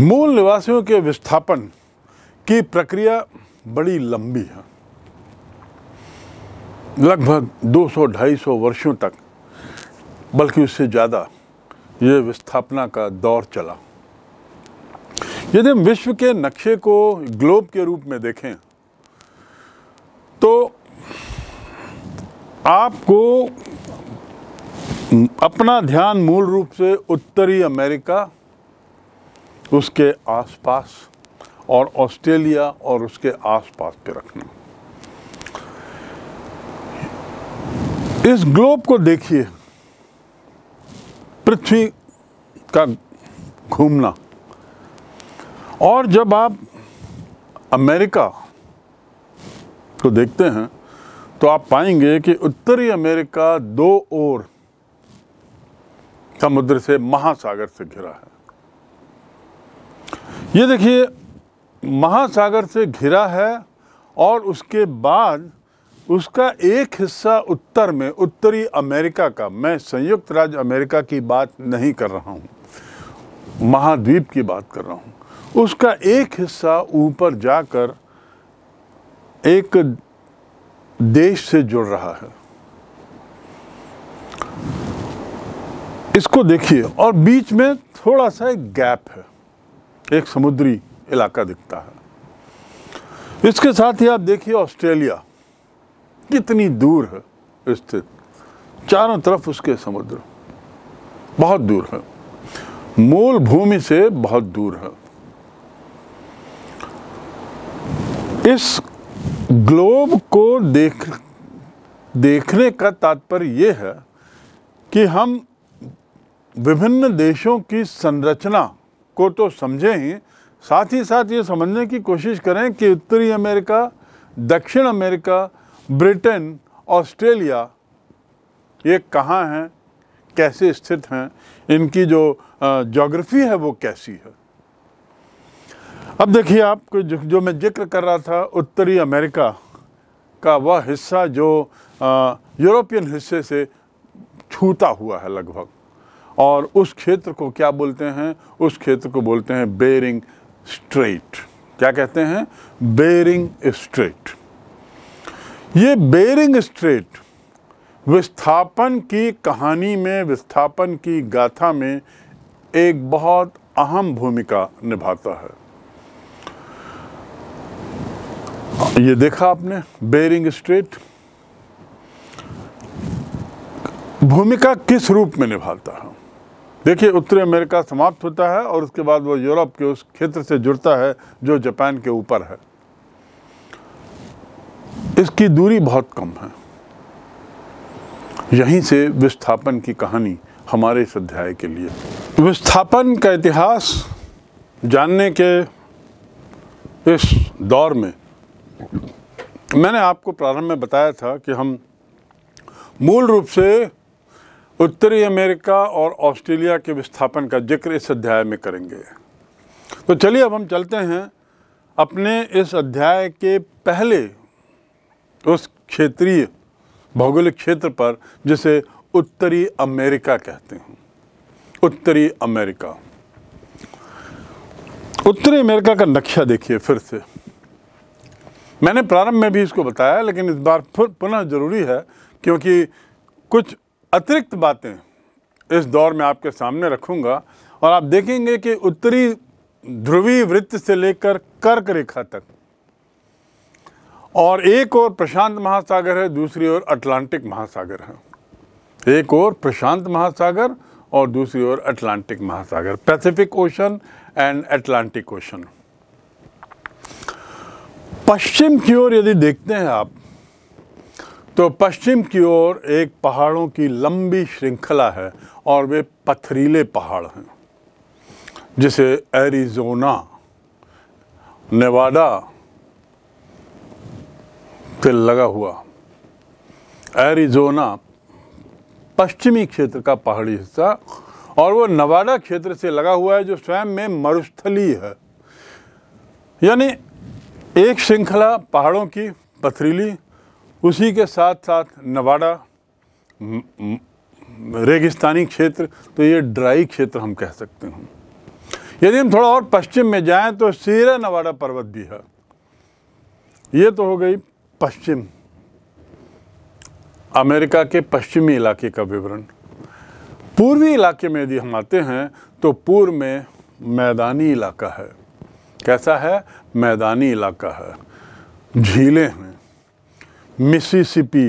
मूल निवासियों के विस्थापन की प्रक्रिया बड़ी लंबी है लगभग 200-250 वर्षों तक बल्कि उससे ज़्यादा ये विस्थापना का दौर चला यदि हम विश्व के नक्शे को ग्लोब के रूप में देखें तो आपको अपना ध्यान मूल रूप से उत्तरी अमेरिका उसके आसपास और ऑस्ट्रेलिया और उसके आसपास पे रखना इस ग्लोब को देखिए पृथ्वी का घूमना और जब आप अमेरिका को देखते हैं तो आप पाएंगे कि उत्तरी अमेरिका दो ओर समुद्र से महासागर से घिरा है ये देखिए महासागर से घिरा है और उसके बाद उसका एक हिस्सा उत्तर में उत्तरी अमेरिका का मैं संयुक्त राज्य अमेरिका की बात नहीं कर रहा हूँ महाद्वीप की बात कर रहा हूँ उसका एक हिस्सा ऊपर जाकर एक देश से जुड़ रहा है इसको देखिए और बीच में थोड़ा सा एक गैप है एक समुद्री इलाका दिखता है इसके साथ ही आप देखिए ऑस्ट्रेलिया कितनी दूर है स्थित चारों तरफ उसके समुद्र बहुत दूर है मूल भूमि से बहुत दूर है इस ग्लोब को देख देखने का तात्पर्य यह है कि हम विभिन्न देशों की संरचना को तो समझें ही साथ ही साथ ये समझने की कोशिश करें कि उत्तरी अमेरिका दक्षिण अमेरिका ब्रिटेन ऑस्ट्रेलिया ये कहाँ हैं कैसे स्थित हैं इनकी जो जोग्राफी है वो कैसी है अब देखिए आपको जो मैं जिक्र कर रहा था उत्तरी अमेरिका का वह हिस्सा जो यूरोपियन हिस्से से छूता हुआ है लगभग और उस क्षेत्र को क्या बोलते हैं उस क्षेत्र को बोलते हैं बेरिंग स्ट्रेट क्या कहते हैं बेरिंग स्ट्रेट ये बेरिंग स्ट्रेट विस्थापन की कहानी में विस्थापन की गाथा में एक बहुत अहम भूमिका निभाता है ये देखा आपने बेरिंग स्ट्रेट भूमिका किस रूप में निभाता है देखिए उत्तरी अमेरिका समाप्त होता है और उसके बाद वो यूरोप के उस क्षेत्र से जुड़ता है जो जापान के ऊपर है इसकी दूरी बहुत कम है यहीं से विस्थापन की कहानी हमारे इस अध्याय के लिए विस्थापन का इतिहास जानने के इस दौर में मैंने आपको प्रारंभ में बताया था कि हम मूल रूप से उत्तरी अमेरिका और ऑस्ट्रेलिया के विस्थापन का जिक्र इस अध्याय में करेंगे तो चलिए अब हम चलते हैं अपने इस अध्याय के पहले उस क्षेत्रीय भौगोलिक क्षेत्र पर जिसे उत्तरी अमेरिका कहते हैं उत्तरी अमेरिका उत्तरी अमेरिका का नक्शा देखिए फिर से मैंने प्रारंभ में भी इसको बताया लेकिन इस बार फिर पुनः ज़रूरी है क्योंकि कुछ अतिरिक्त बातें इस दौर में आपके सामने रखूंगा और आप देखेंगे कि उत्तरी ध्रुवीय वृत्त से लेकर कर्क रेखा तक और एक और प्रशांत महासागर है दूसरी ओर अटलांटिक महासागर है एक और प्रशांत महासागर और दूसरी ओर अटलांटिक महासागर Pacific Ocean and Atlantic Ocean पश्चिम की ओर यदि देखते हैं आप तो पश्चिम की ओर एक पहाड़ों की लंबी श्रृंखला है और वे पथरीले पहाड़ हैं जिसे एरिजोना नेवाडा से लगा हुआ एरिजोना पश्चिमी क्षेत्र का पहाड़ी हिस्सा और वो नवाडा क्षेत्र से लगा हुआ है जो स्वयं में मरुस्थली है यानी एक श्रृंखला पहाड़ों की पथरीली उसी के साथ साथ नवाड़ा रेगिस्तानी क्षेत्र तो ये ड्राई क्षेत्र हम कह सकते हैं यदि हम थोड़ा और पश्चिम में जाएं तो सीरा नवाड़ा पर्वत भी है ये तो हो गई पश्चिम अमेरिका के पश्चिमी इलाके का विवरण पूर्वी इलाके में यदि हम आते हैं तो पूर्व में मैदानी इलाका है कैसा है मैदानी इलाका है झीलें हैं मिसिसिपी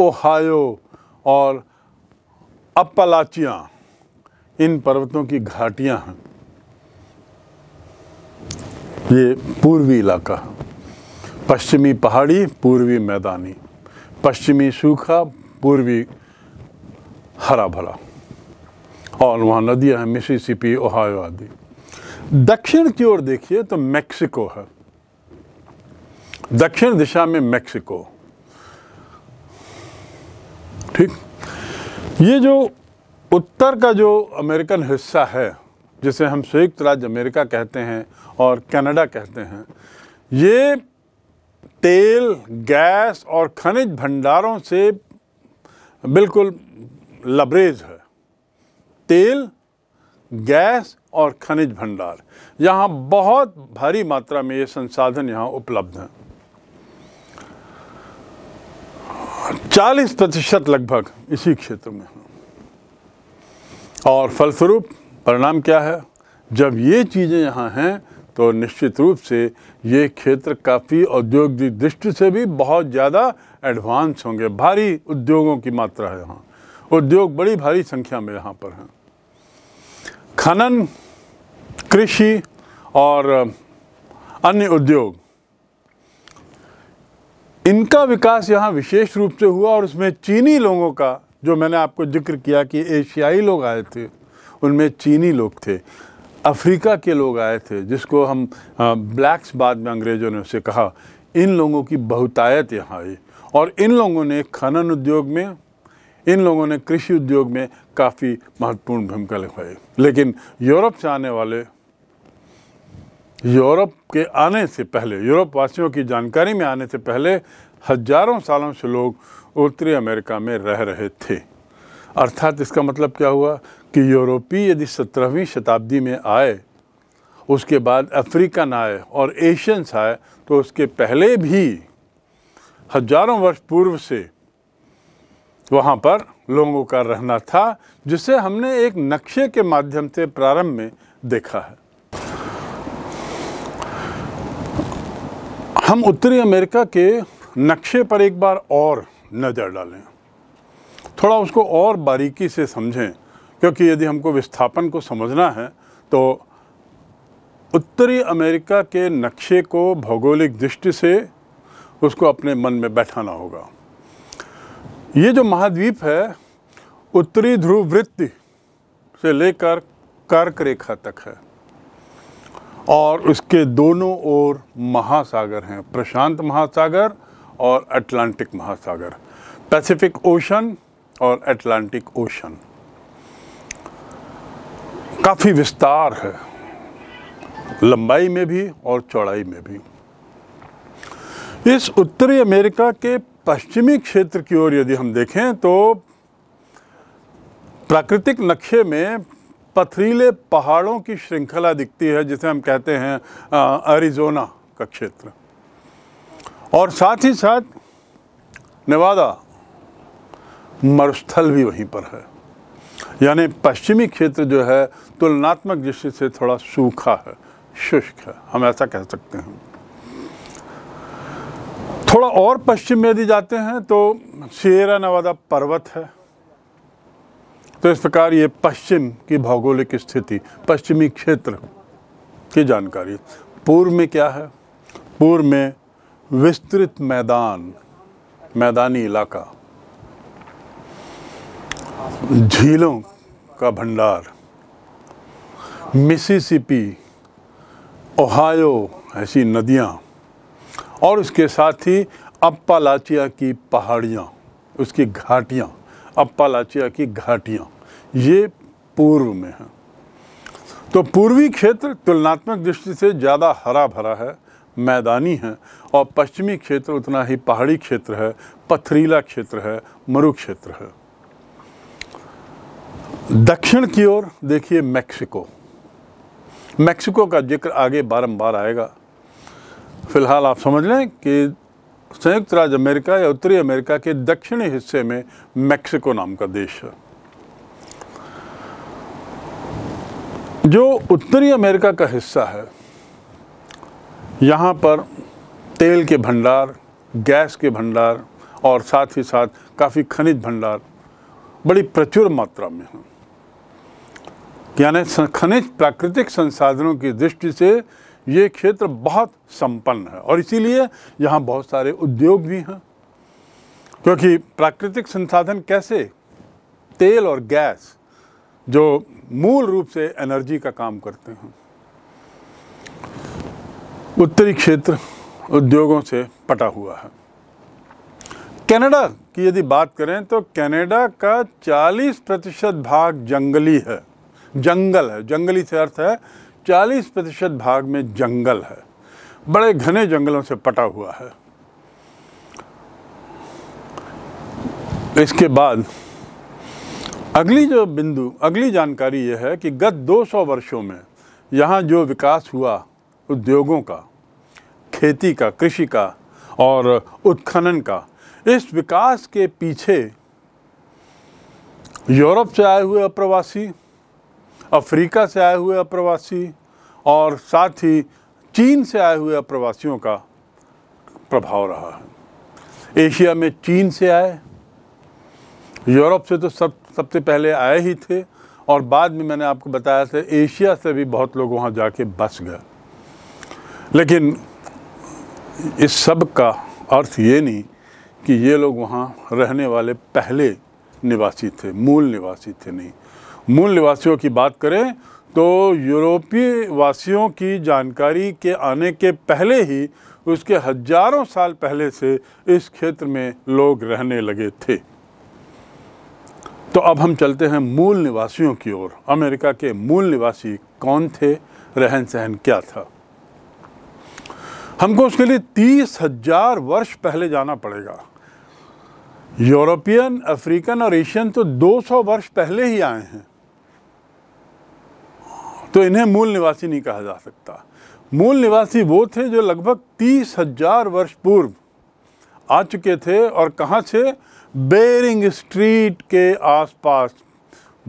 ओहायो और अपलाचिया इन पर्वतों की घाटियां हैं ये पूर्वी इलाका पश्चिमी पहाड़ी पूर्वी मैदानी पश्चिमी सूखा पूर्वी हरा भरा और वहाँ नदियाँ हैं मिसिसिपी ओहायो आदि दक्षिण की ओर देखिए तो मेक्सिको है दक्षिण दिशा में मेक्सिको ठीक ये जो उत्तर का जो अमेरिकन हिस्सा है जिसे हम संयुक्त राज्य अमेरिका कहते हैं और कनाडा कहते हैं ये तेल गैस और खनिज भंडारों से बिल्कुल लबरेज है तेल गैस और खनिज भंडार यहाँ बहुत भारी मात्रा में ये संसाधन यहाँ उपलब्ध हैं चालीस प्रतिशत लगभग इसी क्षेत्र में और फलस्वरूप परिणाम क्या है जब ये चीज़ें यहाँ हैं तो निश्चित रूप से ये क्षेत्र काफ़ी औद्योगिक दृष्टि से भी बहुत ज़्यादा एडवांस होंगे भारी उद्योगों की मात्रा है यहाँ उद्योग बड़ी भारी संख्या में यहाँ पर हैं खनन कृषि और अन्य उद्योग इनका विकास यहाँ विशेष रूप से हुआ और उसमें चीनी लोगों का जो मैंने आपको जिक्र किया कि एशियाई लोग आए थे उनमें चीनी लोग थे अफ्रीका के लोग आए थे जिसको हम ब्लैक्स बाद में अंग्रेज़ों ने उसे कहा इन लोगों की बहुतायत यहाँ आई और इन लोगों ने खनन उद्योग में इन लोगों ने कृषि उद्योग में काफ़ी महत्वपूर्ण भूमिका निभाई लेकिन यूरोप से आने वाले यूरोप के आने से पहले यूरोप वासियों की जानकारी में आने से पहले हजारों सालों से लोग उत्तरी अमेरिका में रह रहे थे अर्थात इसका मतलब क्या हुआ कि यूरोपीय यदि सत्रहवीं शताब्दी में आए उसके बाद अफ्रीकन आए और एशियंस आए तो उसके पहले भी हजारों वर्ष पूर्व से वहाँ पर लोगों का रहना था जिसे हमने एक नक्शे के माध्यम से प्रारंभ में देखा है हम उत्तरी अमेरिका के नक्शे पर एक बार और नज़र डालें थोड़ा उसको और बारीकी से समझें क्योंकि यदि हमको विस्थापन को समझना है तो उत्तरी अमेरिका के नक्शे को भौगोलिक दृष्टि से उसको अपने मन में बैठाना होगा ये जो महाद्वीप है उत्तरी ध्रुव वृत्ति से लेकर कर्क रेखा तक है और उसके दोनों ओर महासागर हैं प्रशांत महासागर और अटलांटिक महासागर पैसिफिक ओशन और अटलांटिक ओशन काफ़ी विस्तार है लंबाई में भी और चौड़ाई में भी इस उत्तरी अमेरिका के पश्चिमी क्षेत्र की ओर यदि हम देखें तो प्राकृतिक नक्शे में पथरीले पहाड़ों की श्रृंखला दिखती है जिसे हम कहते हैं अरिजोना का क्षेत्र और साथ ही साथ नेवादा मरुस्थल भी वहीं पर है यानी पश्चिमी क्षेत्र जो है तुलनात्मक दृष्टि से थोड़ा सूखा है शुष्क है हम ऐसा कह सकते हैं थोड़ा और पश्चिम में यदि जाते हैं तो सियरा नवादा पर्वत है तो इस प्रकार ये पश्चिम की भौगोलिक स्थिति पश्चिमी क्षेत्र की जानकारी पूर्व में क्या है पूर्व में विस्तृत मैदान मैदानी इलाका झीलों का भंडार मिसिसिपी ओहायो ऐसी नदियाँ और उसके साथ ही अप्पालाचिया की पहाड़ियाँ उसकी घाटियाँ अप्पालाचिया की घाटियाँ ये पूर्व में है तो पूर्वी क्षेत्र तुलनात्मक दृष्टि से ज़्यादा हरा भरा है मैदानी है और पश्चिमी क्षेत्र उतना ही पहाड़ी क्षेत्र है पथरीला क्षेत्र है मरु क्षेत्र है दक्षिण की ओर देखिए मेक्सिको मेक्सिको का जिक्र आगे बारंबार आएगा फिलहाल आप समझ लें कि संयुक्त राज्य अमेरिका या उत्तरी अमेरिका के दक्षिणी हिस्से में मेक्सिको नाम का देश है जो उत्तरी अमेरिका का हिस्सा है यहाँ पर तेल के भंडार गैस के भंडार और साथ ही साथ काफ़ी खनिज भंडार बड़ी प्रचुर मात्रा में हैं यानी खनिज प्राकृतिक संसाधनों की दृष्टि से ये क्षेत्र बहुत संपन्न है और इसीलिए यहाँ बहुत सारे उद्योग भी हैं क्योंकि प्राकृतिक संसाधन कैसे तेल और गैस जो मूल रूप से एनर्जी का काम करते हैं उत्तरी क्षेत्र उद्योगों से पटा हुआ है कनाडा की यदि बात करें तो कनाडा का 40 प्रतिशत भाग जंगली है जंगल है जंगली से अर्थ है 40 प्रतिशत भाग में जंगल है बड़े घने जंगलों से पटा हुआ है इसके बाद अगली जो बिंदु अगली जानकारी यह है कि गत 200 वर्षों में यहाँ जो विकास हुआ उद्योगों का खेती का कृषि का और उत्खनन का इस विकास के पीछे यूरोप से आए हुए अप्रवासी अफ्रीका से आए हुए अप्रवासी और साथ ही चीन से आए हुए अप्रवासियों का प्रभाव रहा है एशिया में चीन से आए यूरोप से तो सब सबसे पहले आए ही थे और बाद में मैंने आपको बताया था एशिया से भी बहुत लोग वहाँ जाके बस गए लेकिन इस सब का अर्थ ये नहीं कि ये लोग वहाँ रहने वाले पहले निवासी थे मूल निवासी थे नहीं मूल निवासियों की बात करें तो यूरोपीय वासियों की जानकारी के आने के पहले ही उसके हजारों साल पहले से इस क्षेत्र में लोग रहने लगे थे तो अब हम चलते हैं मूल निवासियों की ओर अमेरिका के मूल निवासी कौन थे रहन सहन क्या था हमको उसके लिए तीस हजार वर्ष पहले जाना पड़ेगा यूरोपियन अफ्रीकन और एशियन तो 200 वर्ष पहले ही आए हैं तो इन्हें मूल निवासी नहीं कहा जा सकता मूल निवासी वो थे जो लगभग तीस हजार वर्ष पूर्व आ चुके थे और कहाँ से बेरिंग स्ट्रीट के आसपास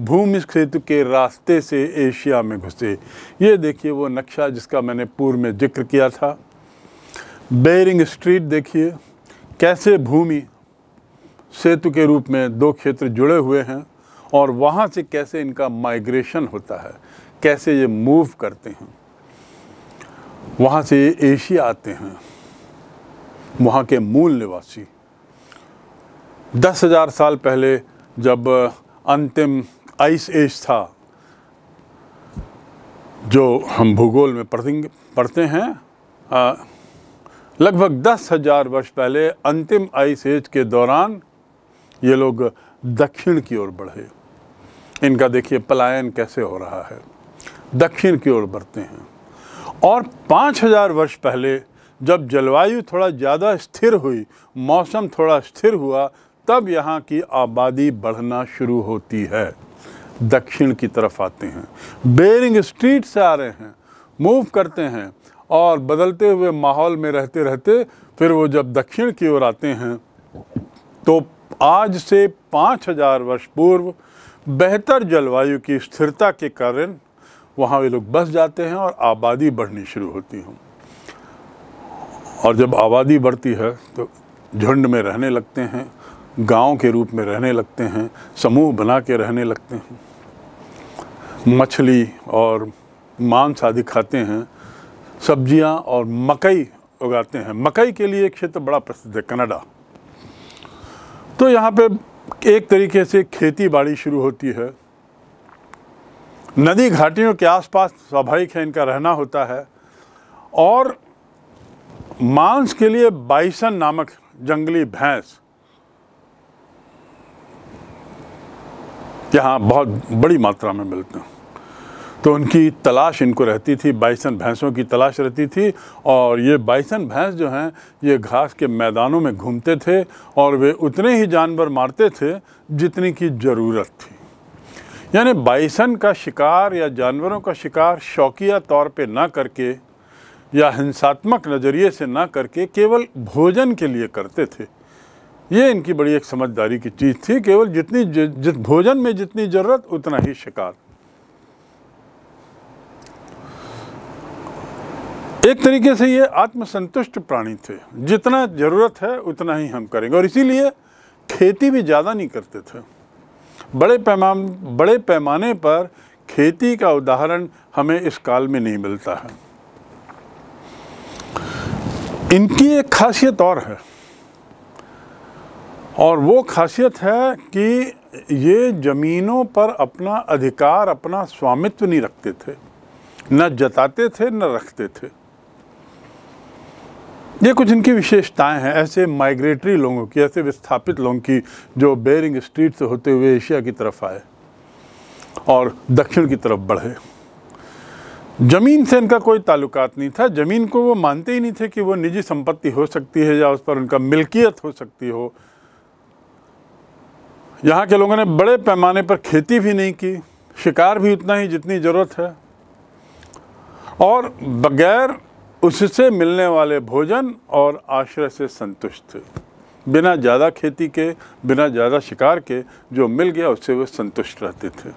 भूमि क्षेत्र के रास्ते से एशिया में घुसे ये देखिए वो नक्शा जिसका मैंने पूर्व में जिक्र किया था बेरिंग स्ट्रीट देखिए कैसे भूमि सेतु के रूप में दो क्षेत्र जुड़े हुए हैं और वहाँ से कैसे इनका माइग्रेशन होता है कैसे ये मूव करते हैं वहाँ से ये एशिया आते हैं वहाँ के मूल निवासी दस हज़ार साल पहले जब अंतिम आइस एज था जो हम भूगोल में पढ़ेंगे पढ़ते हैं लगभग दस हज़ार वर्ष पहले अंतिम आइस एज के दौरान ये लोग दक्षिण की ओर बढ़े इनका देखिए पलायन कैसे हो रहा है दक्षिण की ओर बढ़ते हैं और पाँच हज़ार वर्ष पहले जब जलवायु थोड़ा ज़्यादा स्थिर हुई मौसम थोड़ा स्थिर हुआ तब यहाँ की आबादी बढ़ना शुरू होती है दक्षिण की तरफ आते हैं बेरिंग स्ट्रीट से आ रहे हैं मूव करते हैं और बदलते हुए माहौल में रहते रहते फिर वो जब दक्षिण की ओर आते हैं तो आज से पाँच हजार वर्ष पूर्व बेहतर जलवायु की स्थिरता के कारण वहाँ वे लोग बस जाते हैं और आबादी बढ़नी शुरू होती है और जब आबादी बढ़ती है तो झुंड में रहने लगते हैं गांव के रूप में रहने लगते हैं समूह बना के रहने लगते हैं मछली और मांस आदि खाते हैं सब्जियां और मकई उगाते हैं मकई के लिए एक क्षेत्र बड़ा प्रसिद्ध है कनाडा तो यहाँ पे एक तरीके से खेती बाड़ी शुरू होती है नदी घाटियों के आसपास स्वाभाविक है इनका रहना होता है और मांस के लिए बाइसन नामक जंगली भैंस यहाँ बहुत बड़ी मात्रा में मिलते हैं तो उनकी तलाश इनको रहती थी बाइसन भैंसों की तलाश रहती थी और ये बाइसन भैंस जो हैं ये घास के मैदानों में घूमते थे और वे उतने ही जानवर मारते थे जितनी की ज़रूरत थी यानी बाइसन का शिकार या जानवरों का शिकार शौकिया तौर पे ना करके या हिंसात्मक नज़रिए से ना करके केवल भोजन के लिए करते थे ये इनकी बड़ी एक समझदारी की चीज़ थी केवल जितनी जित भोजन में जितनी ज़रूरत उतना ही शिकार एक तरीके से ये आत्मसंतुष्ट प्राणी थे जितना ज़रूरत है उतना ही हम करेंगे और इसीलिए खेती भी ज़्यादा नहीं करते थे बड़े पैमान बड़े पैमाने पर खेती का उदाहरण हमें इस काल में नहीं मिलता है इनकी एक खासियत और है और वो खासियत है कि ये ज़मीनों पर अपना अधिकार अपना स्वामित्व नहीं रखते थे न जताते थे न रखते थे ये कुछ इनकी विशेषताएं हैं ऐसे माइग्रेटरी लोगों की ऐसे विस्थापित लोगों की जो बेरिंग स्ट्रीट से होते हुए एशिया की तरफ आए और दक्षिण की तरफ बढ़े ज़मीन से इनका कोई ताल्लुकात नहीं था ज़मीन को वो मानते ही नहीं थे कि वो निजी संपत्ति हो सकती है या उस पर उनका मिल्कियत हो सकती हो यहाँ के लोगों ने बड़े पैमाने पर खेती भी नहीं की शिकार भी उतना ही जितनी ज़रूरत है और बगैर उससे मिलने वाले भोजन और आश्रय से संतुष्ट बिना ज़्यादा खेती के बिना ज़्यादा शिकार के जो मिल गया उससे वे संतुष्ट रहते थे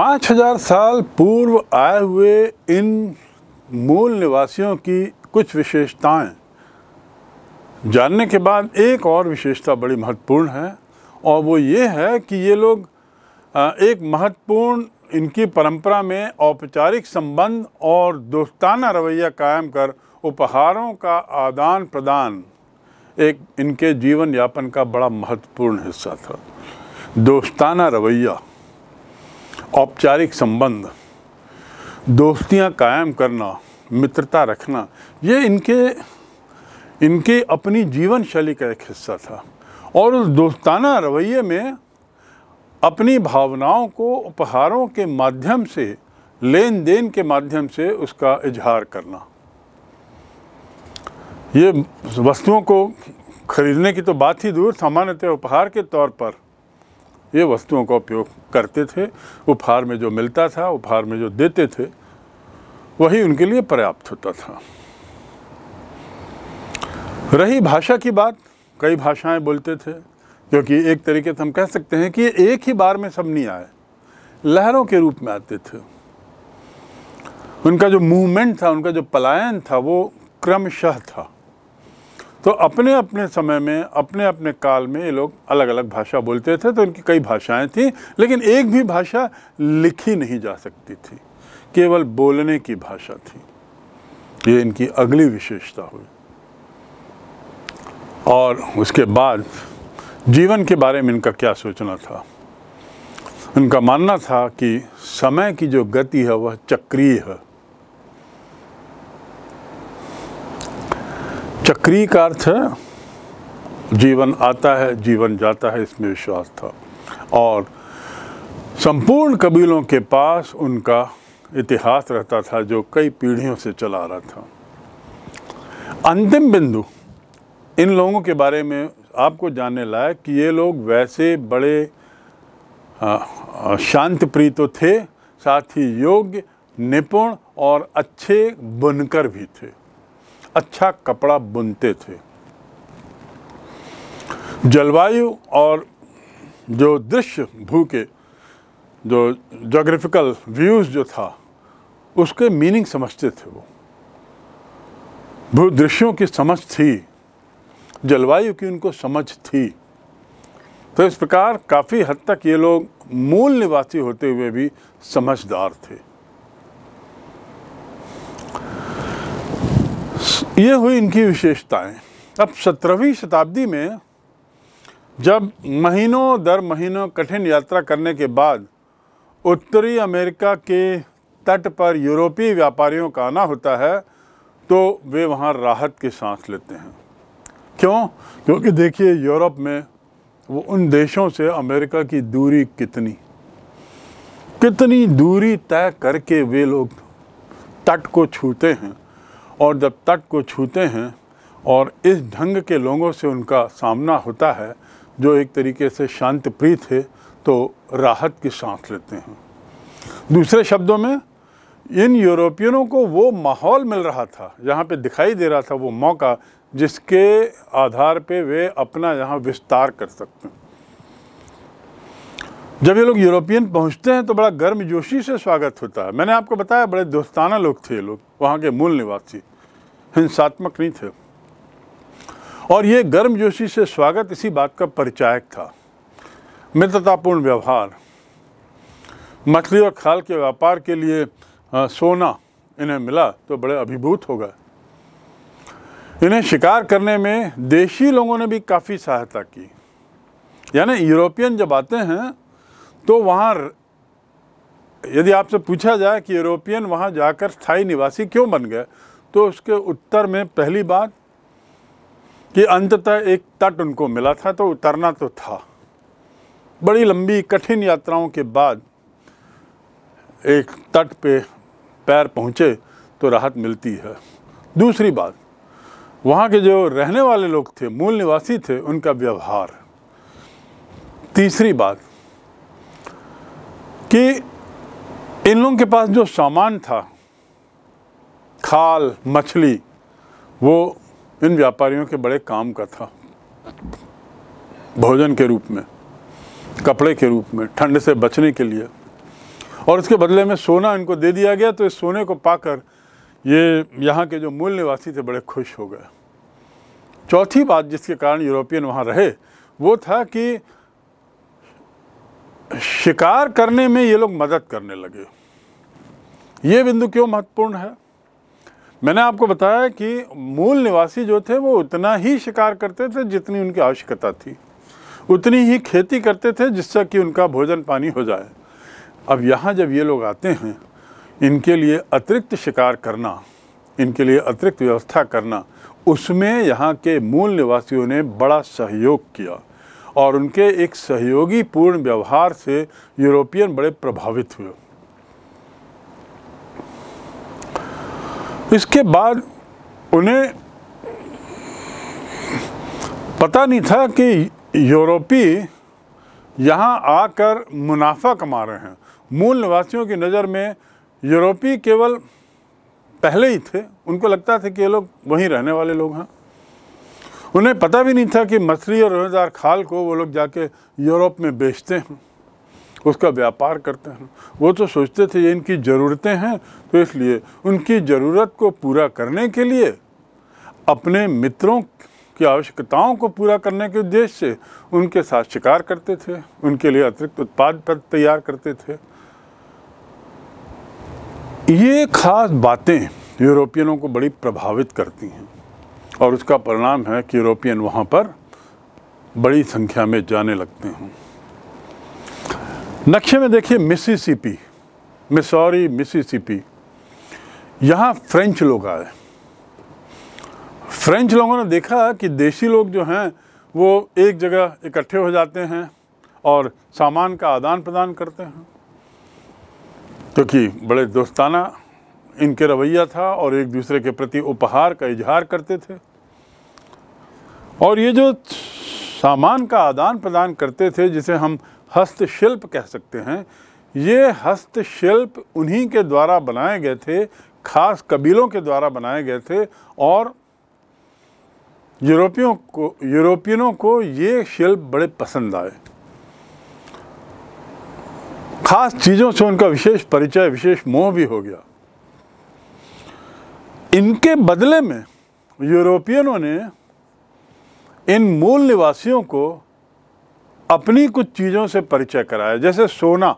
पाँच हजार साल पूर्व आए हुए इन मूल निवासियों की कुछ विशेषताएं जानने के बाद एक और विशेषता बड़ी महत्वपूर्ण है और वो ये है कि ये लोग एक महत्वपूर्ण इनकी परंपरा में औपचारिक संबंध और दोस्ताना रवैया कायम कर उपहारों का आदान प्रदान एक इनके जीवन यापन का बड़ा महत्वपूर्ण हिस्सा था दोस्ताना रवैया औपचारिक संबंध दोस्तियां कायम करना मित्रता रखना ये इनके इनके अपनी जीवन शैली का एक हिस्सा था और उस दोस्ताना रवैये में अपनी भावनाओं को उपहारों के माध्यम से लेन देन के माध्यम से उसका इजहार करना ये वस्तुओं को खरीदने की तो बात ही दूर सामान्यतः उपहार के तौर पर ये वस्तुओं का उपयोग करते थे उपहार में जो मिलता था उपहार में जो देते थे वही उनके लिए पर्याप्त होता था रही भाषा की बात कई भाषाएं बोलते थे क्योंकि एक तरीके से हम कह सकते हैं कि एक ही बार में सब नहीं आए लहरों के रूप में आते थे उनका जो मूवमेंट था उनका जो पलायन था वो क्रमशः था तो अपने अपने समय में अपने अपने काल में ये लोग अलग अलग भाषा बोलते थे तो इनकी कई भाषाएं थीं लेकिन एक भी भाषा लिखी नहीं जा सकती थी केवल बोलने की भाषा थी ये इनकी अगली विशेषता हुई और उसके बाद जीवन के बारे में इनका क्या सोचना था इनका मानना था कि समय की जो गति है वह चक्रीय है चक्री का अर्थ है जीवन आता है जीवन जाता है इसमें विश्वास था और संपूर्ण कबीलों के पास उनका इतिहास रहता था जो कई पीढ़ियों से चला रहा था अंतिम बिंदु इन लोगों के बारे में आपको जानने लायक कि ये लोग वैसे बड़े शांत प्रिय तो थे साथ ही योग्य निपुण और अच्छे बुनकर भी थे अच्छा कपड़ा बुनते थे जलवायु और जो दृश्य भू के जो जोग्राफिकल व्यूज़ जो था उसके मीनिंग समझते थे वो भू दृश्यों की समझ थी जलवायु की उनको समझ थी तो इस प्रकार काफ़ी हद तक ये लोग मूल निवासी होते हुए भी समझदार थे ये हुई इनकी विशेषताएं अब सत्रहवीं शताब्दी में जब महीनों दर महीनों कठिन यात्रा करने के बाद उत्तरी अमेरिका के तट पर यूरोपीय व्यापारियों का आना होता है तो वे वहाँ राहत की सांस लेते हैं क्यों क्योंकि देखिए यूरोप में वो उन देशों से अमेरिका की दूरी कितनी कितनी दूरी तय करके वे लोग तट को छूते हैं और जब तट को छूते हैं और इस ढंग के लोगों से उनका सामना होता है जो एक तरीके से शांत प्रिय थे तो राहत की सांस लेते हैं दूसरे शब्दों में इन यूरोपियनों को वो माहौल मिल रहा था यहाँ पे दिखाई दे रहा था वो मौका जिसके आधार पे वे अपना यहाँ विस्तार कर सकते हैं जब ये लोग यूरोपियन पहुँचते हैं तो बड़ा गर्मजोशी से स्वागत होता है मैंने आपको बताया बड़े दोस्ताना लोग थे ये लोग वहाँ के मूल निवासी हिंसात्मक नहीं थे और ये गर्मजोशी से स्वागत इसी बात का परिचायक था मित्रतापूर्ण व्यवहार मछली और खाल के व्यापार के लिए आ, सोना इन्हें मिला तो बड़े अभिभूत हो गए इन्हें शिकार करने में देशी लोगों ने भी काफ़ी सहायता की यानी यूरोपियन जब आते हैं तो वहाँ यदि आपसे पूछा जाए कि यूरोपियन वहाँ जाकर स्थायी निवासी क्यों बन गए तो उसके उत्तर में पहली बात कि अंततः एक तट उनको मिला था तो उतरना तो था बड़ी लंबी कठिन यात्राओं के बाद एक तट पे पैर पहुँचे तो राहत मिलती है दूसरी बात वहाँ के जो रहने वाले लोग थे मूल निवासी थे उनका व्यवहार तीसरी बात कि इन लोगों के पास जो सामान था खाल मछली वो इन व्यापारियों के बड़े काम का था भोजन के रूप में कपड़े के रूप में ठंड से बचने के लिए और इसके बदले में सोना इनको दे दिया गया तो इस सोने को पाकर ये यहाँ के जो मूल निवासी थे बड़े खुश हो गए चौथी बात जिसके कारण यूरोपियन वहाँ रहे वो था कि शिकार करने में ये लोग मदद करने लगे ये बिंदु क्यों महत्वपूर्ण है मैंने आपको बताया कि मूल निवासी जो थे वो उतना ही शिकार करते थे जितनी उनकी आवश्यकता थी उतनी ही खेती करते थे जिससे कि उनका भोजन पानी हो जाए अब यहाँ जब ये लोग आते हैं इनके लिए अतिरिक्त शिकार करना इनके लिए अतिरिक्त व्यवस्था करना उसमें यहाँ के मूल निवासियों ने बड़ा सहयोग किया और उनके एक सहयोगी पूर्ण व्यवहार से यूरोपियन बड़े प्रभावित हुए इसके बाद उन्हें पता नहीं था कि यूरोपी यहाँ आकर मुनाफा कमा रहे हैं मूल निवासियों की नज़र में यूरोपी केवल पहले ही थे उनको लगता था कि ये लोग वहीं रहने वाले लोग हैं उन्हें पता भी नहीं था कि मछली और रोजेदार खाल को वो लोग जाके यूरोप में बेचते हैं उसका व्यापार करते हैं वो तो सोचते थे ये इनकी ज़रूरतें हैं तो इसलिए उनकी ज़रूरत को पूरा करने के लिए अपने मित्रों की आवश्यकताओं को पूरा करने के उद्देश्य से उनके साथ शिकार करते थे उनके लिए अतिरिक्त उत्पाद तैयार करते थे ये खास बातें यूरोपियनों को बड़ी प्रभावित करती हैं और उसका परिणाम है कि यूरोपियन वहाँ पर बड़ी संख्या में जाने लगते हैं नक्शे में देखिए मिसिसिपी मिसौरी मिसिसिपी यहाँ फ्रेंच लोग आए फ्रेंच लोगों ने देखा कि देशी लोग जो हैं वो एक जगह इकट्ठे हो जाते हैं और सामान का आदान प्रदान करते हैं क्योंकि तो बड़े दोस्ताना इनके रवैया था और एक दूसरे के प्रति उपहार का इजहार करते थे और ये जो सामान का आदान प्रदान करते थे जिसे हम हस्तशिल्प कह सकते हैं ये हस्तशिल्प उन्हीं के द्वारा बनाए गए थे खास कबीलों के द्वारा बनाए गए थे और यूरोपियों को यूरोपियनों को ये शिल्प बड़े पसंद आए खास चीज़ों से उनका विशेष परिचय विशेष मोह भी हो गया इनके बदले में यूरोपियनों ने इन मूल निवासियों को अपनी कुछ चीज़ों से परिचय कराया जैसे सोना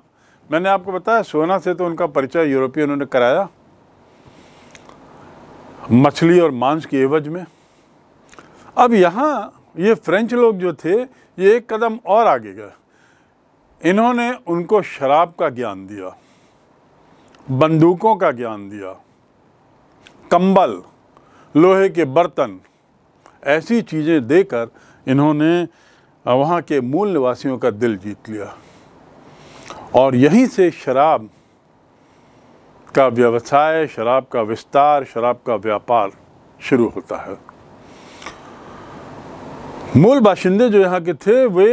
मैंने आपको बताया सोना से तो उनका परिचय यूरोपियनों ने कराया मछली और मांस की एवज में अब यहाँ ये फ्रेंच लोग जो थे ये एक कदम और आगे गए इन्होंने उनको शराब का ज्ञान दिया बंदूकों का ज्ञान दिया कंबल लोहे के बर्तन ऐसी चीज़ें देकर इन्होंने वहाँ के मूल निवासियों का दिल जीत लिया और यहीं से शराब का व्यवसाय शराब का विस्तार शराब का व्यापार शुरू होता है मूल बाशिंदे जो यहाँ के थे वे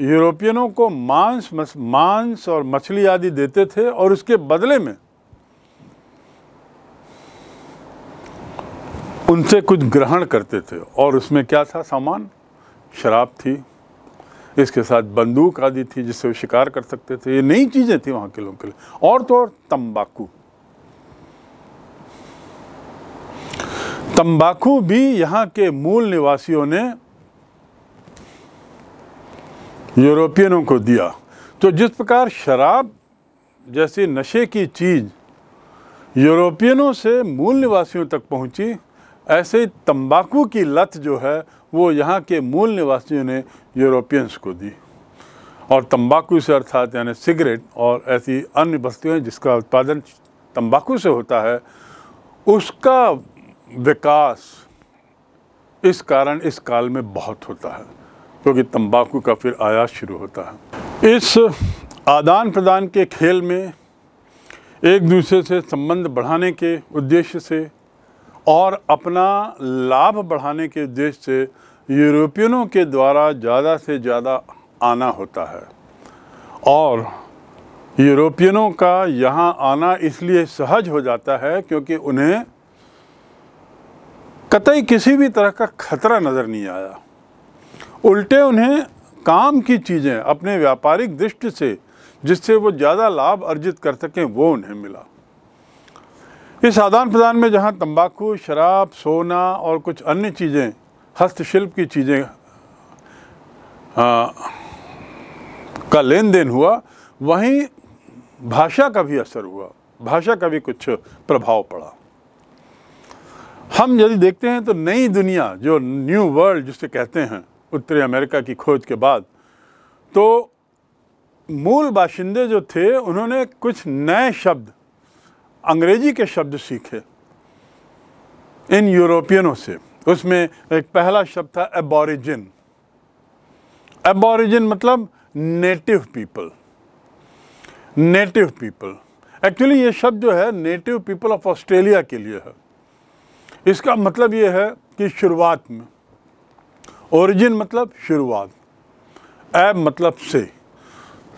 यूरोपियनों को मांस मांस और मछली आदि देते थे और उसके बदले में उनसे कुछ ग्रहण करते थे और उसमें क्या था सामान शराब थी इसके साथ बंदूक आदि थी जिससे वो शिकार कर सकते थे ये नई चीज़ें थी वहाँ के लोगों के लिए और तो और तंबाकू तंबाकू भी यहाँ के मूल निवासियों ने यूरोपियनों को दिया तो जिस प्रकार शराब जैसी नशे की चीज़ यूरोपियनों से मूल निवासियों तक पहुँची ऐसे तंबाकू की लत जो है वो यहाँ के मूल निवासियों ने यूरोपियंस को दी और तंबाकू से अर्थात यानी सिगरेट और ऐसी अन्य वस्तुएं जिसका उत्पादन तंबाकू से होता है उसका विकास इस कारण इस काल में बहुत होता है क्योंकि तंबाकू का फिर आयात शुरू होता है इस आदान प्रदान के खेल में एक दूसरे से संबंध बढ़ाने के उद्देश्य से और अपना लाभ बढ़ाने के उद्देश्य से यूरोपियनों के द्वारा ज़्यादा से ज़्यादा आना होता है और यूरोपियनों का यहाँ आना इसलिए सहज हो जाता है क्योंकि उन्हें कतई किसी भी तरह का खतरा नज़र नहीं आया उल्टे उन्हें काम की चीज़ें अपने व्यापारिक दृष्टि से जिससे वो ज़्यादा लाभ अर्जित कर सकें वो उन्हें मिला इस आदान प्रदान में जहाँ तंबाकू शराब सोना और कुछ अन्य चीज़ें हस्तशिल्प की चीज़ें का लेन देन हुआ वहीं भाषा का भी असर हुआ भाषा का भी कुछ प्रभाव पड़ा हम यदि देखते हैं तो नई दुनिया जो न्यू वर्ल्ड जिसे कहते हैं उत्तरी अमेरिका की खोज के बाद तो मूल बाशिंदे जो थे उन्होंने कुछ नए शब्द अंग्रेजी के शब्द सीखे इन यूरोपियनों से उसमें एक पहला शब्द था एबोरिजिन एबॉरिजिन मतलब native people native people actually ये शब्द जो है नेटिव पीपल ऑफ ऑस्ट्रेलिया के लिए है इसका मतलब ये है कि शुरुआत में ओरिजिन मतलब शुरुआत ऐब मतलब से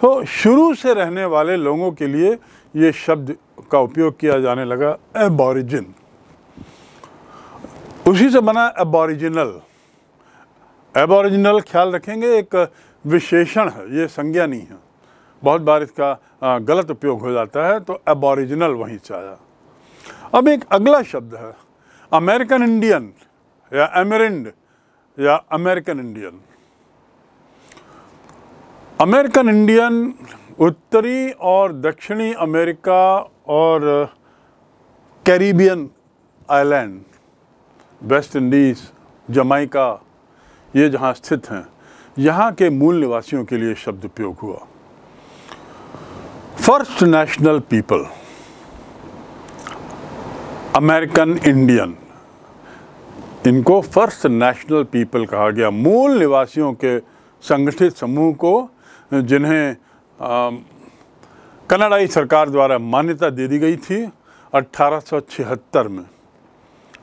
तो शुरू से रहने वाले लोगों के लिए ये शब्द का उपयोग किया जाने लगा एबॉरिजिन उसी से बना एबॉरिजिनल एबॉरिजिनल ख्याल रखेंगे एक विशेषण है ये संज्ञा नहीं है बहुत बार इसका गलत उपयोग हो जाता है तो एबॉरिजिनल वहीं से आया अब एक अगला शब्द है अमेरिकन इंडियन या एमरिंड या अमेरिकन इंडियन अमेरिकन इंडियन उत्तरी और दक्षिणी अमेरिका और Caribbean island West Indies Jamaica ये जहाँ स्थित हैं यहाँ के मूल निवासियों के लिए शब्द उपयोग हुआ first national people American Indian इनको फर्स्ट नेशनल पीपल कहा गया मूल निवासियों के संगठित समूह को जिन्हें Um, कनाडाई सरकार द्वारा मान्यता दे दी गई थी अट्ठारह में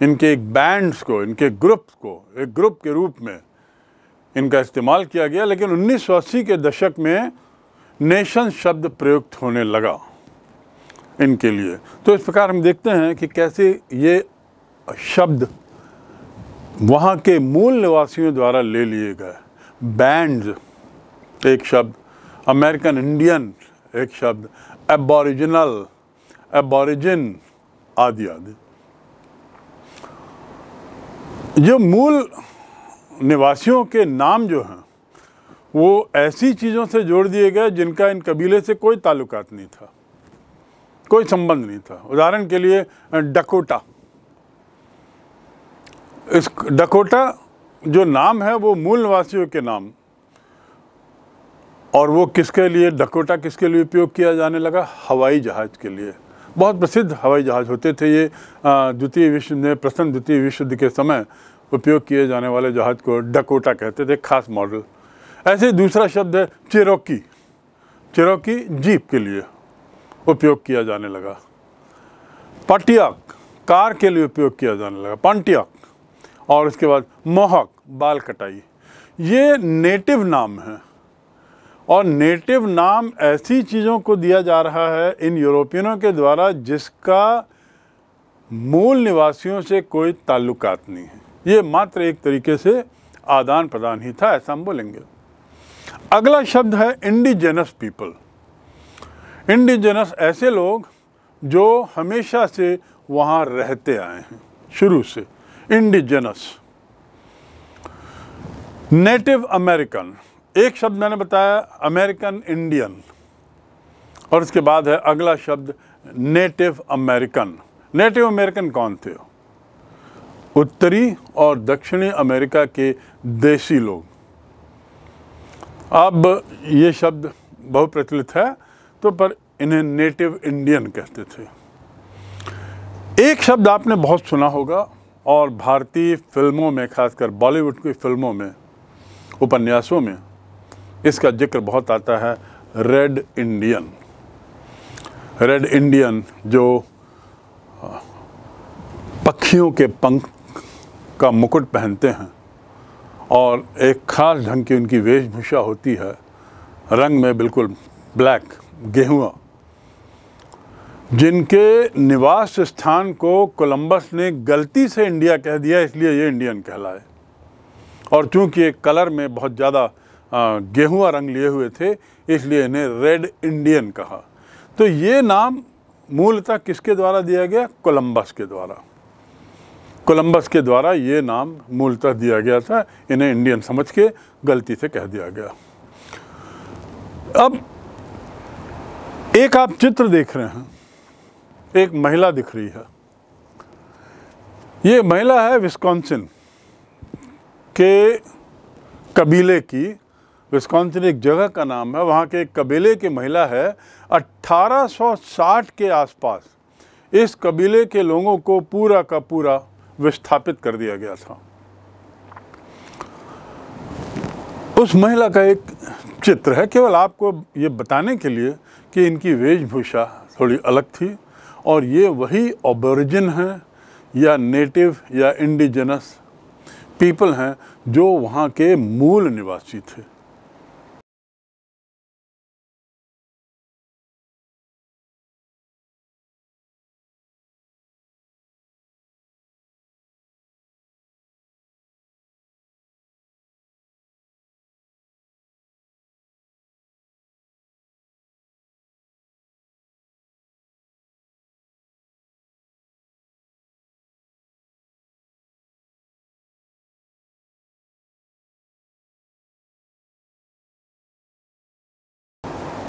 इनके एक बैंड्स को इनके ग्रुप को एक ग्रुप के रूप में इनका इस्तेमाल किया गया लेकिन उन्नीस के दशक में नेशन शब्द प्रयुक्त होने लगा इनके लिए तो इस प्रकार हम देखते हैं कि कैसे ये शब्द वहाँ के मूल निवासियों द्वारा ले लिए गए बैंड्स एक शब्द अमेरिकन इंडियन एक शब्द एबोरिजिनल एबोरिजिन आदि आदि जो मूल निवासियों के नाम जो हैं वो ऐसी चीज़ों से जोड़ दिए गए जिनका इन कबीले से कोई ताल्लुकात नहीं था कोई संबंध नहीं था उदाहरण के लिए डकोटा इस डकोटा जो नाम है वो मूल निवासियों के नाम और वो किसके लिए डकोटा किसके लिए उपयोग किया जाने लगा हवाई जहाज़ के लिए बहुत प्रसिद्ध हवाई जहाज़ होते थे ये द्वितीय विश्व ने प्रथम द्वितीय विश्व युद्ध के समय उपयोग किए जाने वाले जहाज़ को डकोटा कहते थे खास मॉडल ऐसे दूसरा शब्द है चेरोकी चेरोकी जीप के लिए उपयोग किया जाने लगा पटियाक कार के लिए उपयोग किया जाने लगा पंटियाक और उसके बाद मोहक बाल कटाई ये नेटिव नाम है और नेटिव नाम ऐसी चीज़ों को दिया जा रहा है इन यूरोपियनों के द्वारा जिसका मूल निवासियों से कोई ताल्लुकात नहीं है ये मात्र एक तरीके से आदान प्रदान ही था ऐसा हम बोलेंगे अगला शब्द है इंडिजेनस पीपल इंडिजेनस ऐसे लोग जो हमेशा से वहाँ रहते आए हैं शुरू से इंडिजेनस नेटिव अमेरिकन एक शब्द मैंने बताया अमेरिकन इंडियन और इसके बाद है अगला शब्द नेटिव अमेरिकन नेटिव अमेरिकन कौन थे उत्तरी और दक्षिणी अमेरिका के देशी लोग अब ये शब्द बहुत प्रचलित है तो पर इन्हें नेटिव इंडियन कहते थे एक शब्द आपने बहुत सुना होगा और भारतीय फिल्मों में खासकर बॉलीवुड की फिल्मों में उपन्यासों में इसका जिक्र बहुत आता है रेड इंडियन रेड इंडियन जो पक्षियों के पंख का मुकुट पहनते हैं और एक ख़ास ढंग की उनकी वेशभूषा होती है रंग में बिल्कुल ब्लैक गेहुआ जिनके निवास स्थान को कोलंबस ने गलती से इंडिया कह दिया इसलिए ये इंडियन कहलाए और चूंकि एक कलर में बहुत ज़्यादा गेहुआ रंग लिए हुए थे इसलिए इन्हें रेड इंडियन कहा तो ये नाम मूलतः किसके द्वारा दिया गया कोलंबस के द्वारा कोलंबस के द्वारा ये नाम मूलतः दिया गया था इन्हें इंडियन समझ के गलती से कह दिया गया अब एक आप चित्र देख रहे हैं एक महिला दिख रही है ये महिला है विस्कॉन्सिन के कबीले की विस्कॉन्सिन एक जगह का नाम है वहाँ के एक कबीले की महिला है 1860 के आसपास इस कबीले के लोगों को पूरा का पूरा विस्थापित कर दिया गया था उस महिला का एक चित्र है केवल आपको ये बताने के लिए कि इनकी वेशभूषा थोड़ी अलग थी और ये वही ओबरिजिन है या नेटिव या इंडिजनस पीपल हैं जो वहाँ के मूल निवासी थे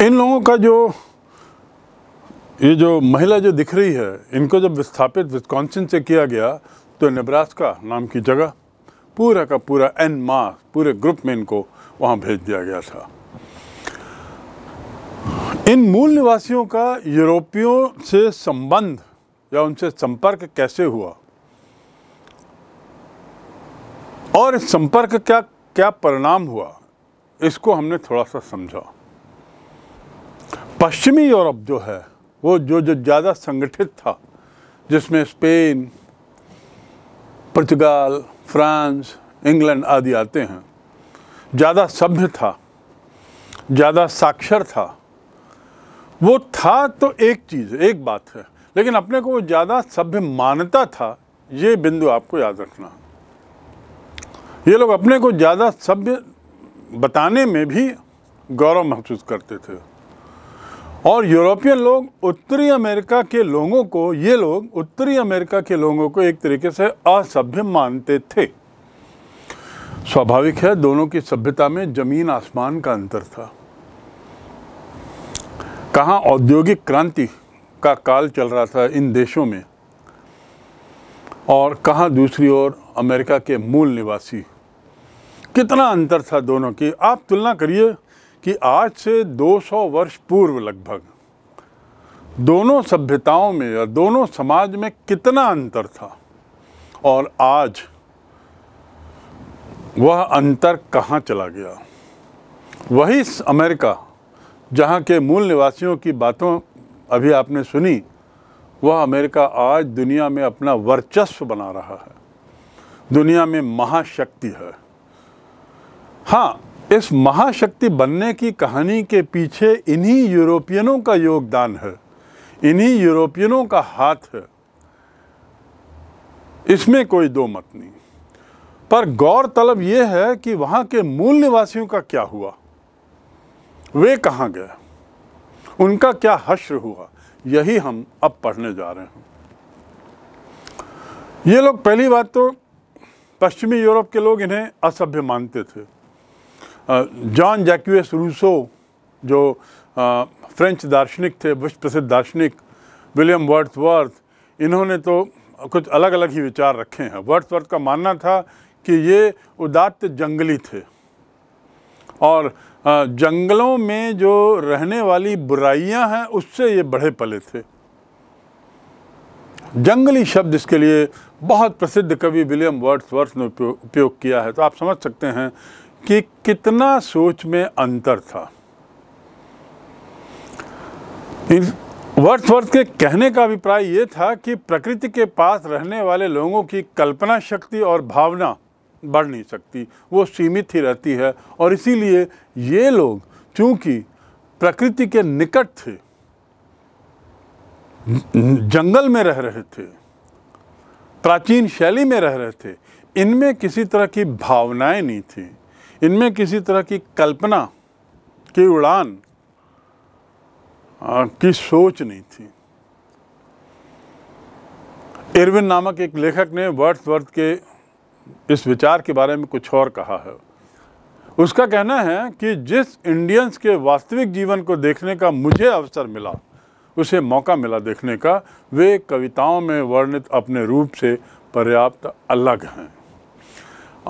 इन लोगों का जो ये जो महिला जो दिख रही है इनको जब विस्थापित विस्कॉन्सिन से किया गया तो नेब्रास्का नाम की जगह पूरा का पूरा एन मास पूरे ग्रुप में इनको वहाँ भेज दिया गया था इन मूल निवासियों का यूरोपियों से संबंध या उनसे संपर्क कैसे हुआ और इस संपर्क क्या क्या परिणाम हुआ इसको हमने थोड़ा सा समझा पश्चिमी यूरोप जो है वो जो जो ज़्यादा संगठित था जिसमें स्पेन पुर्तगाल फ्रांस इंग्लैंड आदि आते हैं ज़्यादा सभ्य था ज़्यादा साक्षर था वो था तो एक चीज़ एक बात है लेकिन अपने को वो ज़्यादा सभ्य मानता था ये बिंदु आपको याद रखना ये लोग अपने को ज़्यादा सभ्य बताने में भी गौरव महसूस करते थे और यूरोपियन लोग उत्तरी अमेरिका के लोगों को ये लोग उत्तरी अमेरिका के लोगों को एक तरीके से असभ्य मानते थे स्वाभाविक है दोनों की सभ्यता में जमीन आसमान का अंतर था कहा औद्योगिक क्रांति का काल चल रहा था इन देशों में और कहा दूसरी ओर अमेरिका के मूल निवासी कितना अंतर था दोनों की आप तुलना करिए कि आज से 200 वर्ष पूर्व लगभग दोनों सभ्यताओं में और दोनों समाज में कितना अंतर था और आज वह अंतर कहाँ चला गया वही अमेरिका जहाँ के मूल निवासियों की बातों अभी आपने सुनी वह अमेरिका आज दुनिया में अपना वर्चस्व बना रहा है दुनिया में महाशक्ति है हाँ इस महाशक्ति बनने की कहानी के पीछे इन्हीं यूरोपियनों का योगदान है इन्हीं यूरोपियनों का हाथ है इसमें कोई दो मत नहीं पर गौरतलब यह है कि वहां के मूल निवासियों का क्या हुआ वे कहाँ गए उनका क्या हश्र हुआ यही हम अब पढ़ने जा रहे हैं ये लोग पहली बात तो पश्चिमी यूरोप के लोग इन्हें असभ्य मानते थे जॉन जैक्यूस रूसो जो फ्रेंच दार्शनिक थे विश्व प्रसिद्ध दार्शनिक विलियम वर्थ इन्होंने तो कुछ अलग अलग ही विचार रखे हैं वर्थ का मानना था कि ये उदात्त जंगली थे और जंगलों में जो रहने वाली बुराइयां हैं उससे ये बढ़े पले थे जंगली शब्द इसके लिए बहुत प्रसिद्ध कवि विलियम वर्ड्सवर्थ ने उपयोग किया है तो आप समझ सकते हैं कि कितना सोच में अंतर था वर्ष वर्ष के कहने का अभिप्राय ये था कि प्रकृति के पास रहने वाले लोगों की कल्पना शक्ति और भावना बढ़ नहीं सकती वो सीमित ही रहती है और इसीलिए ये लोग चूंकि प्रकृति के निकट थे जंगल में रह रहे थे प्राचीन शैली में रह रहे थे इनमें किसी तरह की भावनाएं नहीं थीं इनमें किसी तरह की कल्पना की उड़ान की सोच नहीं थी इरविन नामक एक लेखक ने वर्थ वर्थ के इस विचार के बारे में कुछ और कहा है उसका कहना है कि जिस इंडियंस के वास्तविक जीवन को देखने का मुझे अवसर मिला उसे मौका मिला देखने का वे कविताओं में वर्णित अपने रूप से पर्याप्त अलग हैं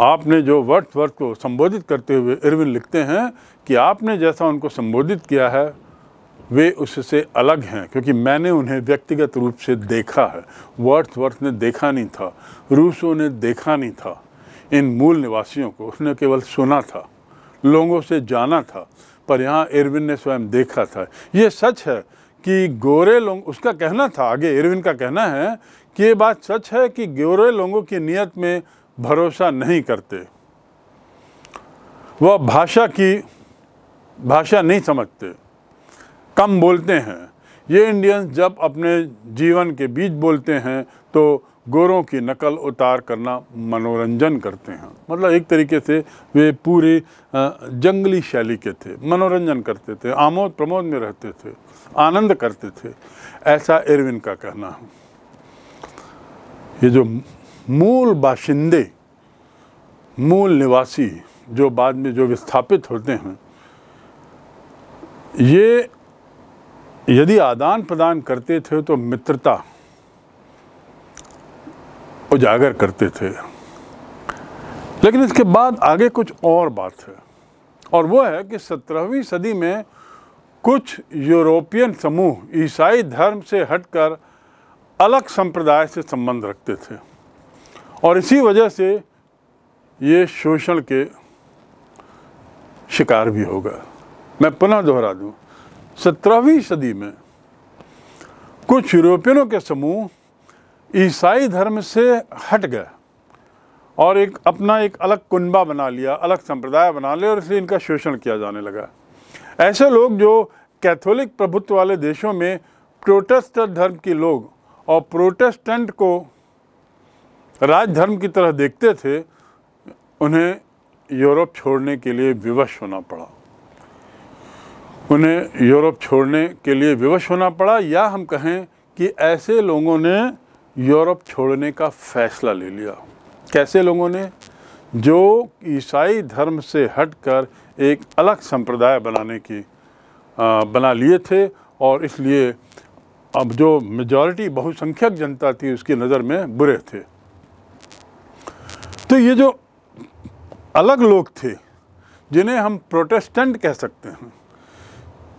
आपने जो वर्थ वर्थ को संबोधित करते हुए इरविन लिखते हैं कि आपने जैसा उनको संबोधित किया है वे उससे अलग हैं क्योंकि मैंने उन्हें व्यक्तिगत रूप से देखा है वर्थ वर्थ ने देखा नहीं था रूसों ने देखा नहीं था इन मूल निवासियों को उसने केवल सुना था लोगों से जाना था पर यहाँ इरविन ने स्वयं देखा था ये सच है कि गोरे लोग उसका कहना था आगे इरविन का कहना है कि ये बात सच है कि गोरे लोगों की नीयत में भरोसा नहीं करते वह भाषा की भाषा नहीं समझते कम बोलते हैं ये इंडियंस जब अपने जीवन के बीच बोलते हैं तो गोरों की नकल उतार करना मनोरंजन करते हैं मतलब एक तरीके से वे पूरे जंगली शैली के थे मनोरंजन करते थे आमोद प्रमोद में रहते थे आनंद करते थे ऐसा इरविन का कहना है ये जो मूल बाशिंदे मूल निवासी जो बाद में जो विस्थापित होते हैं ये यदि आदान प्रदान करते थे तो मित्रता उजागर करते थे लेकिन इसके बाद आगे कुछ और बात है और वो है कि सत्रहवीं सदी में कुछ यूरोपियन समूह ईसाई धर्म से हटकर अलग संप्रदाय से संबंध रखते थे और इसी वजह से ये शोषण के शिकार भी होगा मैं पुनः दोहरा दूं सत्रहवीं सदी में कुछ यूरोपियनों के समूह ईसाई धर्म से हट गए और एक अपना एक अलग कुनबा बना लिया अलग संप्रदाय बना लिया और इसलिए इनका शोषण किया जाने लगा ऐसे लोग जो कैथोलिक प्रभुत्व वाले देशों में प्रोटेस्टेंट धर्म के लोग और प्रोटेस्टेंट को राजधर्म की तरह देखते थे उन्हें यूरोप छोड़ने के लिए विवश होना पड़ा उन्हें यूरोप छोड़ने के लिए विवश होना पड़ा या हम कहें कि ऐसे लोगों ने यूरोप छोड़ने का फैसला ले लिया कैसे लोगों ने जो ईसाई धर्म से हटकर एक अलग संप्रदाय बनाने की आ, बना लिए थे और इसलिए अब जो मेजॉरिटी बहुसंख्यक जनता थी उसकी नज़र में बुरे थे तो ये जो अलग लोग थे जिन्हें हम प्रोटेस्टेंट कह सकते हैं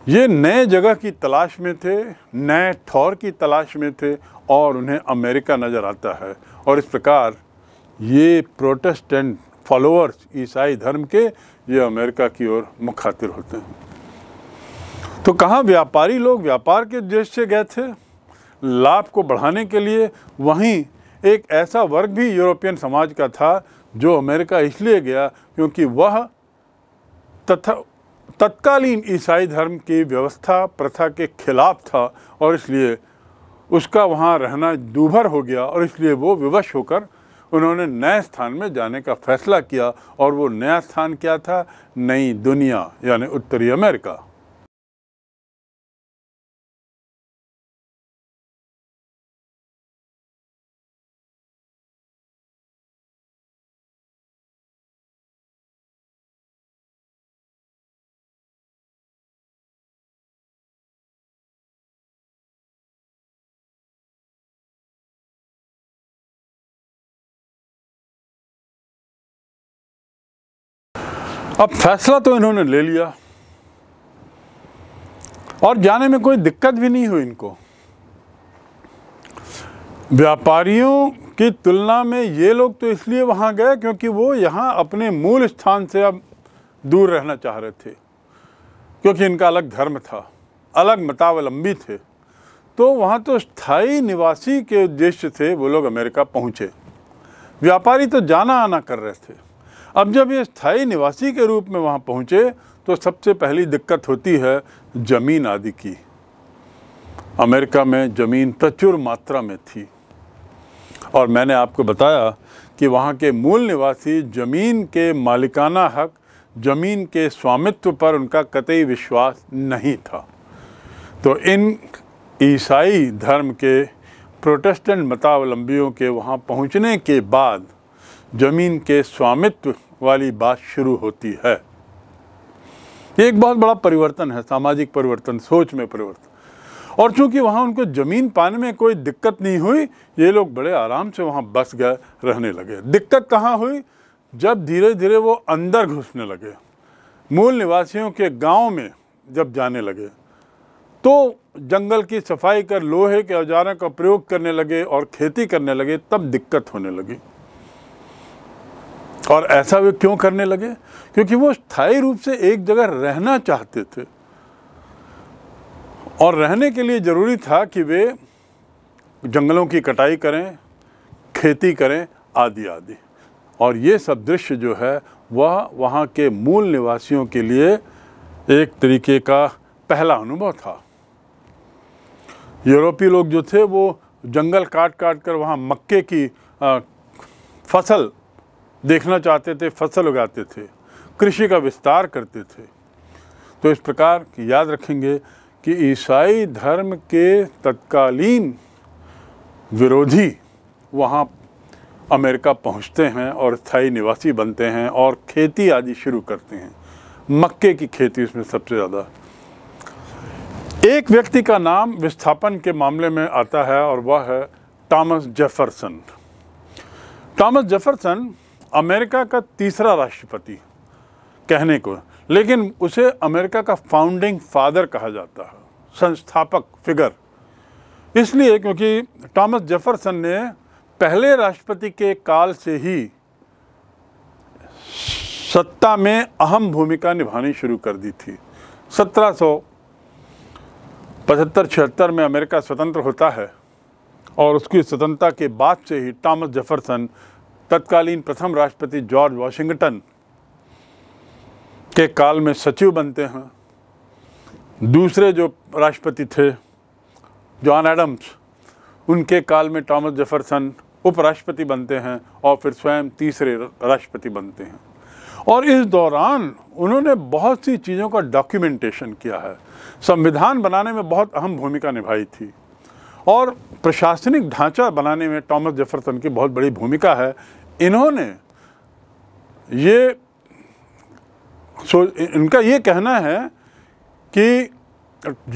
ये नए जगह की तलाश में थे नए ठौर की तलाश में थे और उन्हें अमेरिका नज़र आता है और इस प्रकार ये प्रोटेस्टेंट फॉलोअर्स ईसाई धर्म के ये अमेरिका की ओर मुखातिर होते हैं तो कहाँ व्यापारी लोग व्यापार के उद्देश्य से गए थे लाभ को बढ़ाने के लिए वहीं एक ऐसा वर्ग भी यूरोपियन समाज का था जो अमेरिका इसलिए गया क्योंकि वह तथा तत्कालीन ईसाई धर्म की व्यवस्था प्रथा के खिलाफ था और इसलिए उसका वहाँ रहना दूभर हो गया और इसलिए वो विवश होकर उन्होंने नए स्थान में जाने का फैसला किया और वो नया स्थान क्या था नई दुनिया यानी उत्तरी अमेरिका अब फैसला तो इन्होंने ले लिया और जाने में कोई दिक्कत भी नहीं हुई इनको व्यापारियों की तुलना में ये लोग तो इसलिए वहाँ गए क्योंकि वो यहाँ अपने मूल स्थान से अब दूर रहना चाह रहे थे क्योंकि इनका अलग धर्म था अलग मतावलंबी थे तो वहाँ तो स्थाई निवासी के उद्देश्य से वो लोग अमेरिका पहुँचे व्यापारी तो जाना आना कर रहे थे अब जब ये स्थायी निवासी के रूप में वहाँ पहुँचे तो सबसे पहली दिक्कत होती है ज़मीन आदि की अमेरिका में ज़मीन प्रचुर मात्रा में थी और मैंने आपको बताया कि वहाँ के मूल निवासी ज़मीन के मालिकाना हक ज़मीन के स्वामित्व पर उनका कतई विश्वास नहीं था तो इन ईसाई धर्म के प्रोटेस्टेंट मतावलंबियों के वहाँ पहुँचने के बाद ज़मीन के स्वामित्व वाली बात शुरू होती है ये एक बहुत बड़ा परिवर्तन है सामाजिक परिवर्तन सोच में परिवर्तन और चूंकि वहाँ उनको ज़मीन पाने में कोई दिक्कत नहीं हुई ये लोग बड़े आराम से वहाँ बस गए रहने लगे दिक्कत कहाँ हुई जब धीरे धीरे वो अंदर घुसने लगे मूल निवासियों के गांव में जब जाने लगे तो जंगल की सफाई कर लोहे के औजारों का प्रयोग करने लगे और खेती करने लगे तब दिक्कत होने लगी और ऐसा वे क्यों करने लगे क्योंकि वो स्थायी रूप से एक जगह रहना चाहते थे और रहने के लिए ज़रूरी था कि वे जंगलों की कटाई करें खेती करें आदि आदि और ये सब दृश्य जो है वह वहाँ के मूल निवासियों के लिए एक तरीके का पहला अनुभव था यूरोपीय लोग जो थे वो जंगल काट काट कर वहाँ मक्के की आ, फसल देखना चाहते थे फसल उगाते थे कृषि का विस्तार करते थे तो इस प्रकार की याद रखेंगे कि ईसाई धर्म के तत्कालीन विरोधी वहाँ अमेरिका पहुँचते हैं और स्थाई निवासी बनते हैं और खेती आदि शुरू करते हैं मक्के की खेती उसमें सबसे ज़्यादा एक व्यक्ति का नाम विस्थापन के मामले में आता है और वह है Thomas Jefferson Thomas Jefferson America का तीसरा राष्ट्रपति कहने को लेकिन उसे अमेरिका का फाउंडिंग फादर कहा जाता है संस्थापक फिगर इसलिए क्योंकि टॉमस जेफरसन ने पहले राष्ट्रपति के काल से ही सत्ता में अहम भूमिका निभानी शुरू कर दी थी सत्रह सौ पचहत्तर छिहत्तर में अमेरिका स्वतंत्र होता है और उसकी स्वतंत्रता के बाद से ही टॉमस जेफरसन तत्कालीन प्रथम राष्ट्रपति जॉर्ज वाशिंगटन के काल में सचिव बनते हैं दूसरे जो राष्ट्रपति थे जॉन एडम्स उनके काल में टॉमस जेफरसन उपराष्ट्रपति बनते हैं और फिर स्वयं तीसरे राष्ट्रपति बनते हैं और इस दौरान उन्होंने बहुत सी चीज़ों का डॉक्यूमेंटेशन किया है संविधान बनाने में बहुत अहम भूमिका निभाई थी और प्रशासनिक ढांचा बनाने में टॉमस जेफरसन की बहुत बड़ी भूमिका है इन्होंने ये सो इनका ये कहना है कि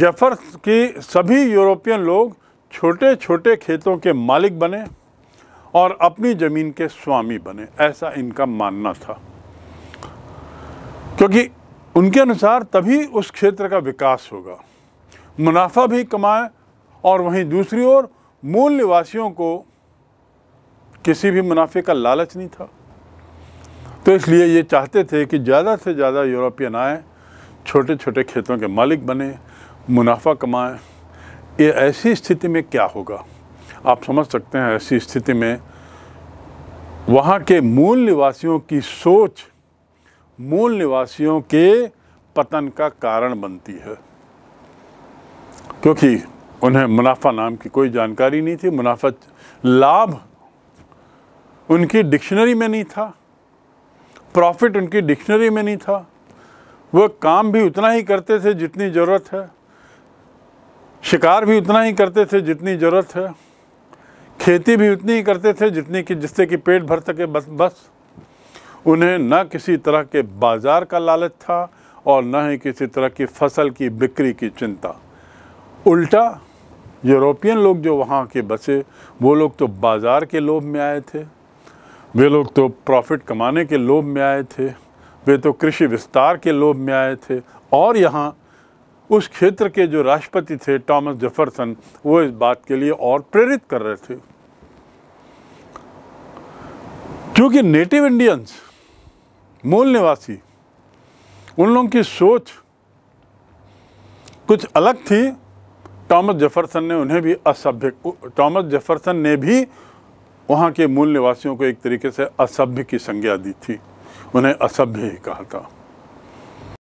जफर की सभी यूरोपियन लोग छोटे छोटे खेतों के मालिक बने और अपनी ज़मीन के स्वामी बने ऐसा इनका मानना था क्योंकि उनके अनुसार तभी उस क्षेत्र का विकास होगा मुनाफा भी कमाए और वहीं दूसरी ओर मूल निवासियों को किसी भी मुनाफे का लालच नहीं था तो इसलिए ये चाहते थे कि ज़्यादा से ज़्यादा यूरोपियन आए छोटे छोटे खेतों के मालिक बने मुनाफा कमाएँ ये ऐसी स्थिति में क्या होगा आप समझ सकते हैं ऐसी स्थिति में वहाँ के मूल निवासियों की सोच मूल निवासियों के पतन का कारण बनती है क्योंकि उन्हें मुनाफा नाम की कोई जानकारी नहीं थी मुनाफा लाभ उनकी डिक्शनरी में नहीं था प्रॉफिट उनकी डिक्शनरी में नहीं था वह काम भी उतना ही करते थे जितनी ज़रूरत है शिकार भी उतना ही करते थे जितनी ज़रूरत है खेती भी उतनी ही करते थे जितनी कि जिससे कि पेट भर सके बस बस उन्हें न किसी तरह के बाज़ार का लालच था और न ही किसी तरह की फसल की बिक्री की चिंता उल्टा यूरोपियन लोग जो वहाँ के बसे वो लोग तो बाज़ार के लोभ में आए थे वे लोग तो प्रॉफिट कमाने के लोभ में आए थे वे तो कृषि विस्तार के लोभ में आए थे और यहाँ उस क्षेत्र के जो राष्ट्रपति थे टॉमस जेफरसन वो इस बात के लिए और प्रेरित कर रहे थे क्योंकि नेटिव इंडियंस मूल निवासी उन लोगों की सोच कुछ अलग थी टॉमस जेफरसन ने उन्हें भी असभ्य टॉमस जेफरसन ने भी वहाँ के मूल निवासियों को एक तरीके से असभ्य की संज्ञा दी थी उन्हें असभ्य ही कहा था